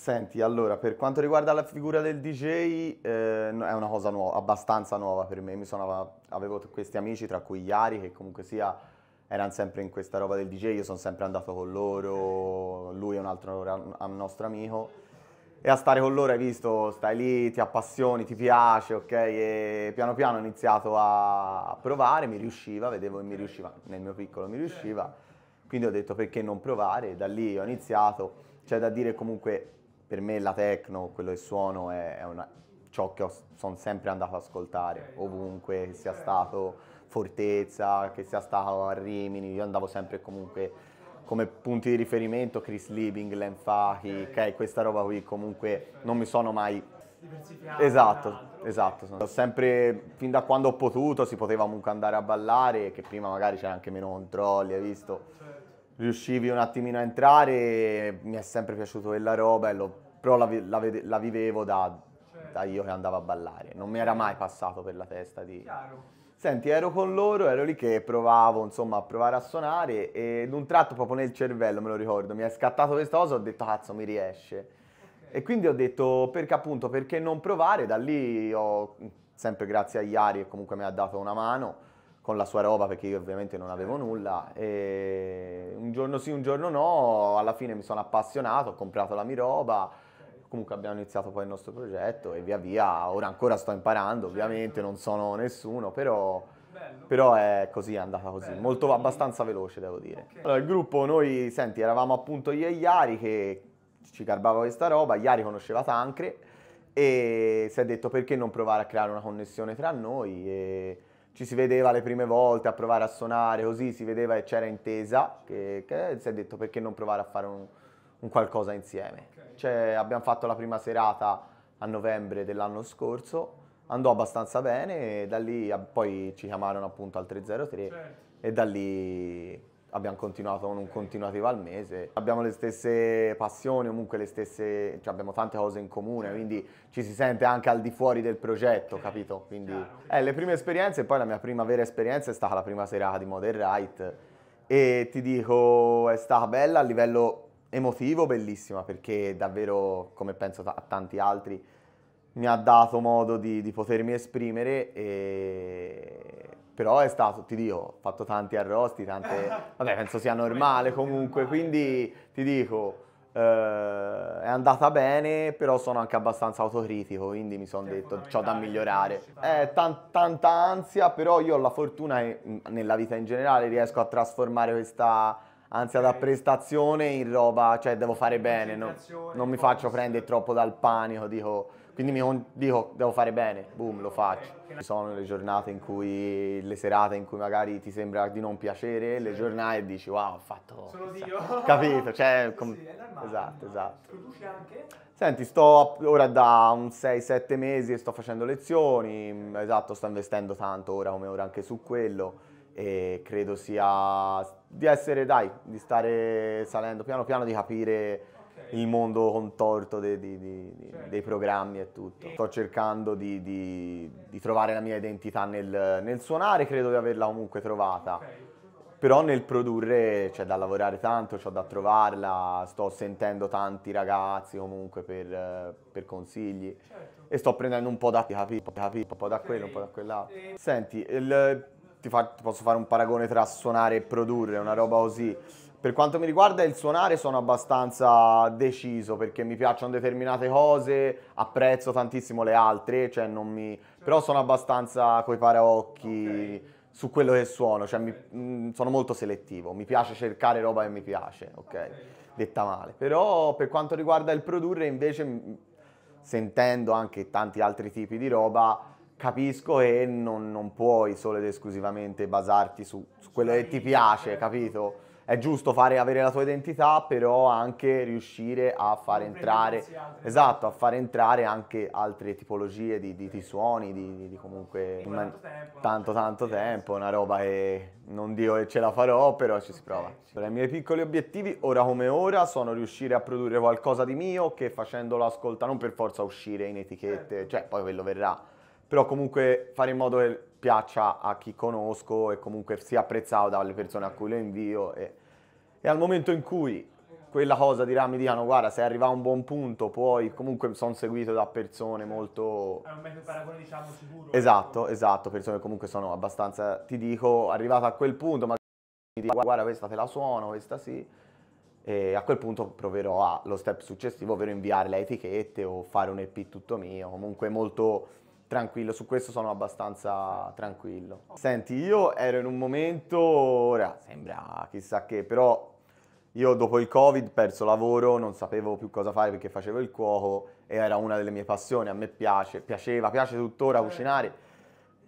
Senti, allora, per quanto riguarda la figura del DJ, eh, è una cosa nuova, abbastanza nuova per me. Sono, avevo questi amici, tra cui Iari, che comunque sia erano sempre in questa roba del DJ, io sono sempre andato con loro, lui è un altro un nostro amico. E a stare con loro hai visto, stai lì, ti appassioni, ti piace, ok? E piano piano ho iniziato a provare, mi riusciva, vedevo che mi riusciva, nel mio piccolo mi riusciva. Quindi ho detto perché non provare, e da lì ho iniziato. C'è da dire comunque per me la techno, quello che suono, è, è una, ciò che sono sempre andato ad ascoltare, ovunque, sia stato Fortezza, che sia stato a Rimini, io andavo sempre comunque come punti di riferimento Chris Liebing, Len Fahi, okay, questa roba qui comunque non mi sono mai Esatto, esatto. Ho sempre, fin da quando ho potuto, si poteva comunque andare a ballare, che prima magari c'era anche meno controlli, hai visto? Certo. Riuscivi un attimino a entrare, mi è sempre piaciuto quella roba e l'ho però la, la, la vivevo da, da, io che andavo a ballare, non mi era mai passato per la testa di... Chiaro. Senti, ero con loro, ero lì che provavo, insomma, a provare a suonare e ad un tratto proprio nel cervello, me lo ricordo, mi è scattato questa cosa, ho detto, cazzo, mi riesce. Okay. E quindi ho detto, perché appunto, perché non provare? Da lì ho, sempre grazie a Iari che comunque mi ha dato una mano, con la sua roba perché io ovviamente non avevo certo. nulla e un giorno sì, un giorno no, alla fine mi sono appassionato, ho comprato la mia roba comunque abbiamo iniziato poi il nostro progetto e via via, ora ancora sto imparando certo. ovviamente, non sono nessuno, però, però è così, è andata così, molto abbastanza veloce devo dire. Allora, il gruppo noi, senti, eravamo appunto io e Iari che ci garbava questa roba, Iari conosceva Tancre e si è detto perché non provare a creare una connessione tra noi e ci si vedeva le prime volte a provare a suonare così, si vedeva e c'era intesa, che, che si è detto perché non provare a fare un un qualcosa insieme. Okay. Cioè, abbiamo fatto la prima serata a novembre dell'anno scorso, andò abbastanza bene e da lì poi ci chiamarono appunto al 303 certo. e da lì abbiamo continuato con un continuativo al mese. Abbiamo le stesse passioni, comunque le stesse, cioè abbiamo tante cose in comune, certo. quindi ci si sente anche al di fuori del progetto, okay. capito? Quindi eh, le prime esperienze, poi la mia prima vera esperienza è stata la prima serata di Modern Right e ti dico è stata bella a livello emotivo bellissima perché davvero, come penso a tanti altri, mi ha dato modo di, di potermi esprimere e... però è stato, ti dico, ho fatto tanti arrosti, tante... vabbè penso sia normale comunque, quindi ti dico, eh, è andata bene, però sono anche abbastanza autocritico, quindi mi sono detto ho da migliorare. Eh, tan- tanta ansia, però io ho la fortuna che mm, nella vita in generale riesco a trasformare questa ansia da prestazione in roba, cioè devo fare bene, no? non mi faccio prendere troppo dal panico, dico, quindi mi dico devo fare bene, boom, lo faccio. Ci sono le giornate in cui, le serate in cui magari ti sembra di non piacere, le giornate dici wow, ho fatto... Sono Dio! Capito, cioè... Com- sì, è normale. Esatto, esatto. Produci anche? Senti, sto ora da un 6-7 mesi e sto facendo lezioni, mm, esatto, sto investendo tanto ora come ora anche su quello e credo sia di essere, dai, di stare salendo piano piano, di capire okay. il mondo contorto dei, di, di, certo. dei programmi e tutto. Sto cercando di, trovare la mia identità nel, nel, suonare, credo di averla comunque trovata. Okay. Però nel produrre c'è da lavorare tanto, c'ho da trovarla, sto sentendo tanti ragazzi comunque per, per consigli certo. e sto prendendo un po' da capire, un po' da quello, un po' da quell'altro. Senti, il, ti, fa, ti posso fare un paragone tra suonare e produrre, una roba così. Per quanto mi riguarda il suonare sono abbastanza deciso perché mi piacciono determinate cose, apprezzo tantissimo le altre, cioè mi... però sono abbastanza coi paraocchi okay. su quello che suono, cioè mi... Mm, sono molto selettivo, mi piace cercare roba che mi piace, ok? okay. Detta male. Però per quanto riguarda il produrre invece, sentendo anche tanti altri tipi di roba, capisco che non, non, puoi solo ed esclusivamente basarti su, su quello che ti piace, certo. capito? È giusto fare, avere la tua identità, però anche riuscire a far entrare, esatto, a far entrare anche altre tipologie di, di, di suoni, di, di comunque... Una, tanto tempo. Tanto, tanto tempo, una roba che non dico che ce la farò, però ci si prova. Tra i miei piccoli obiettivi, ora come ora, sono riuscire a produrre qualcosa di mio che facendolo ascoltare, non per forza uscire in etichette, certo. cioè poi quello verrà però comunque fare in modo che piaccia a chi conosco e comunque sia apprezzato dalle persone a cui lo invio e, e al momento in cui quella cosa dirà, mi dicano guarda sei arrivato a un buon punto, poi comunque sono seguito da persone molto... È un metodo paragone diciamo sicuro. Eh. Esatto, esatto, persone che comunque sono abbastanza, ti dico, arrivato a quel punto magari mi dico guarda questa te la suono, questa sì, e a quel punto proverò allo step successivo, ovvero inviare le etichette o fare un EP tutto mio, comunque molto tranquillo, su questo sono abbastanza tranquillo. Senti, io ero in un momento, ora sembra chissà che, però io dopo il Covid ho perso lavoro, non sapevo più cosa fare perché facevo il cuoco e era una delle mie passioni, a me piace, piaceva, piace tuttora certo. cucinare.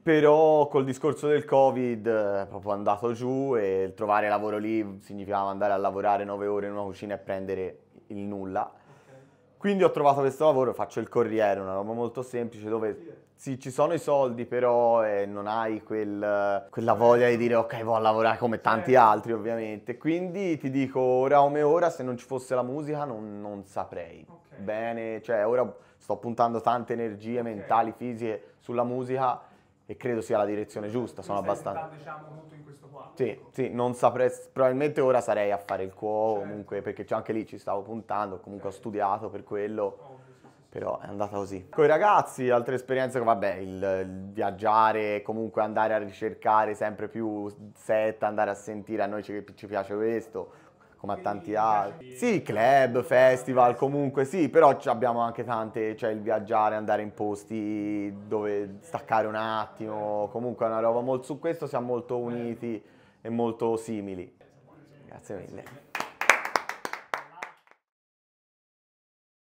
Però col discorso del Covid è eh, proprio andato giù e trovare lavoro lì significava andare a lavorare 9 ore in una cucina e prendere il nulla. Quindi ho trovato questo lavoro, faccio il corriere, una roba molto semplice dove sì, ci sono i soldi, però eh, non hai quel, quella voglia di dire ok, voglio lavorare come tanti certo. altri ovviamente. Quindi ti dico ora come ora, se non ci fosse la musica non, non saprei okay. bene, cioè ora sto puntando tante energie okay. mentali, fisiche sulla musica e credo sia la direzione giusta, sono abbastanza... diciamo molto in questo quadro. Sì, ecco. sì, non saprei, probabilmente ora sarei a fare il cuo certo. comunque, perché cioè, anche lì ci stavo puntando, comunque certo. ho studiato per quello, oh, però è andata così. Con i ragazzi, altre esperienze, vabbè, il, il, viaggiare, comunque andare a ricercare sempre più set, andare a sentire, a noi ci, ci piace questo, come a tanti altri. Sì, club, festival, comunque sì, però abbiamo anche tante, cioè il viaggiare, andare in posti dove staccare un attimo, comunque è una roba molto, su questo siamo molto uniti e molto simili. Grazie mille.